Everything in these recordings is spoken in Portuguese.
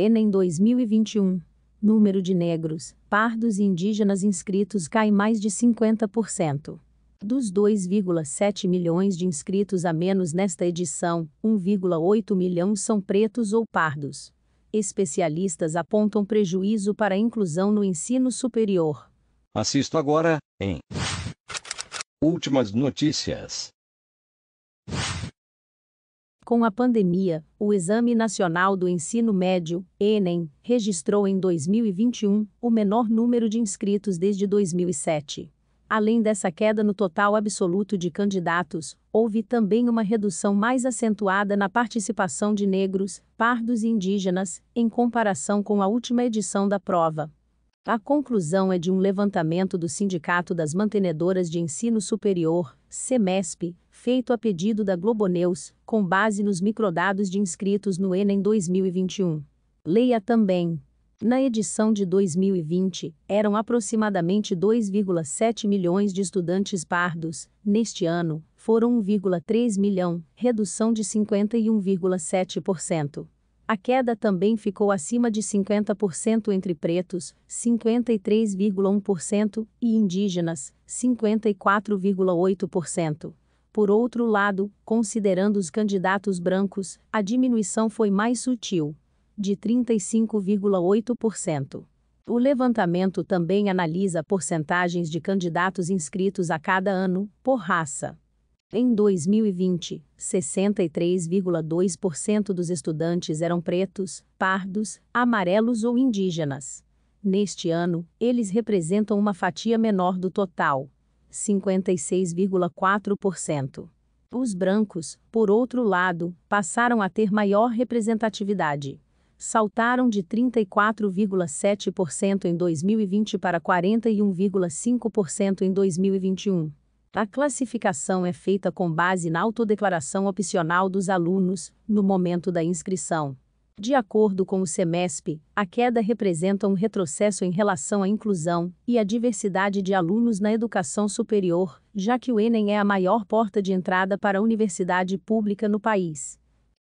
Enem 2021. Número de negros, pardos e indígenas inscritos cai mais de 50%. Dos 2,7 milhões de inscritos a menos nesta edição, 1,8 milhão são pretos ou pardos. Especialistas apontam prejuízo para a inclusão no ensino superior. Assisto agora, em Últimas notícias. Com a pandemia, o Exame Nacional do Ensino Médio, ENEM, registrou em 2021 o menor número de inscritos desde 2007. Além dessa queda no total absoluto de candidatos, houve também uma redução mais acentuada na participação de negros, pardos e indígenas, em comparação com a última edição da prova. A conclusão é de um levantamento do Sindicato das Mantenedoras de Ensino Superior, SEMESP, feito a pedido da Globonews, com base nos microdados de inscritos no Enem 2021. Leia também. Na edição de 2020, eram aproximadamente 2,7 milhões de estudantes pardos. Neste ano, foram 1,3 milhão, redução de 51,7%. A queda também ficou acima de 50% entre pretos, 53,1%, e indígenas, 54,8%. Por outro lado, considerando os candidatos brancos, a diminuição foi mais sutil, de 35,8%. O levantamento também analisa porcentagens de candidatos inscritos a cada ano, por raça. Em 2020, 63,2% dos estudantes eram pretos, pardos, amarelos ou indígenas. Neste ano, eles representam uma fatia menor do total, 56,4%. Os brancos, por outro lado, passaram a ter maior representatividade. Saltaram de 34,7% em 2020 para 41,5% em 2021. A classificação é feita com base na autodeclaração opcional dos alunos, no momento da inscrição. De acordo com o SEMESP, a queda representa um retrocesso em relação à inclusão e à diversidade de alunos na educação superior, já que o Enem é a maior porta de entrada para a universidade pública no país.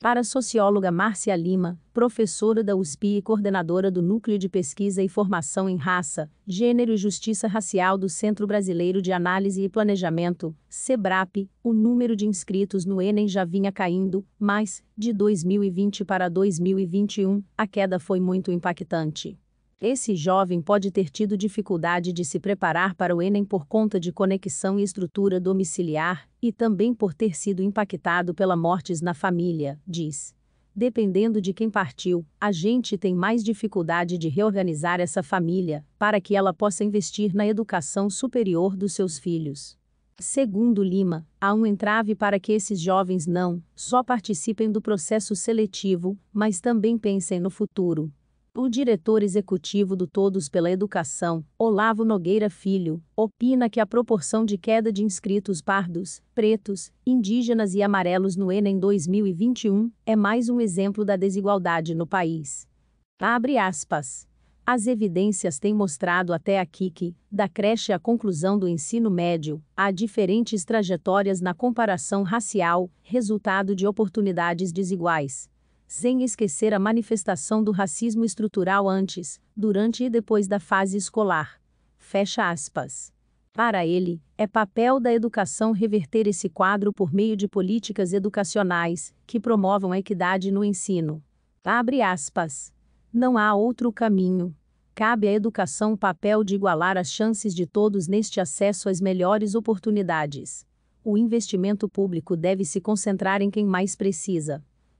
Para a socióloga Márcia Lima, professora da USP e coordenadora do Núcleo de Pesquisa e Formação em Raça, Gênero e Justiça Racial do Centro Brasileiro de Análise e Planejamento, SEBRAP, o número de inscritos no Enem já vinha caindo, mas, de 2020 para 2021, a queda foi muito impactante. Esse jovem pode ter tido dificuldade de se preparar para o Enem por conta de conexão e estrutura domiciliar, e também por ter sido impactado pela mortes na família, diz. Dependendo de quem partiu, a gente tem mais dificuldade de reorganizar essa família, para que ela possa investir na educação superior dos seus filhos. Segundo Lima, há um entrave para que esses jovens não só participem do processo seletivo, mas também pensem no futuro. O diretor executivo do Todos pela Educação, Olavo Nogueira Filho, opina que a proporção de queda de inscritos pardos, pretos, indígenas e amarelos no Enem 2021 é mais um exemplo da desigualdade no país. Abre aspas. As evidências têm mostrado até aqui que, da creche à conclusão do ensino médio, há diferentes trajetórias na comparação racial, resultado de oportunidades desiguais sem esquecer a manifestação do racismo estrutural antes, durante e depois da fase escolar. Fecha aspas. Para ele, é papel da educação reverter esse quadro por meio de políticas educacionais que promovam a equidade no ensino. Abre aspas. Não há outro caminho. Cabe à educação o papel de igualar as chances de todos neste acesso às melhores oportunidades. O investimento público deve se concentrar em quem mais precisa.